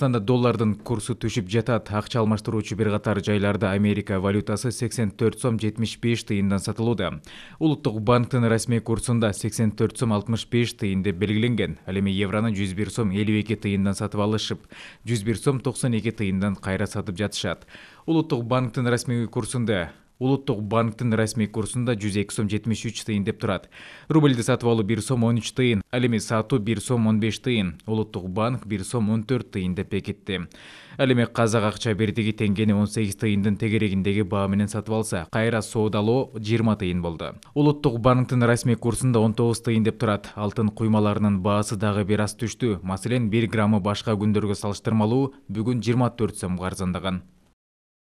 кыргызстанда доллардын курсу түшүп жатат акча алмаштыруучу бир катар жайларда америка валютасы сексен төрт сом жетимиш беш тыйындан сатылууда улуттук банктын расмий курсунда сексен төрт сом алтымыш беш тыйын деп белгиленген ал эми евроны жүз бир сом элүү эки тыйындан сатып алышып жүз бир сом токсон эки тыйындан кайра сатып жатышат улуттук банктын расмий курсунда улуттук банктын расмий курсунда жүз эки сом жетимиш үч тыйын деп турат рубльди сатып алуу бир сом он үч тыйын ал эми сатуу бир сом он беш тыйын улуттук банк бир сом он төрт тыйын деп бекитти ал эми казак акча бирдиги теңгени он сегиз тыйындын тегерегиндеги баа менен сатып алса кайра соодалоо жыйырма тыйын болду улуттук банктын расмий курсунда он тогуз тыйын деп турат алтын куймаларынын баасы дагы бир аз түштү маселен бир граммы башка күндөргө салыштырмалуу бүгүн жыйырма төрт сомго арзандаган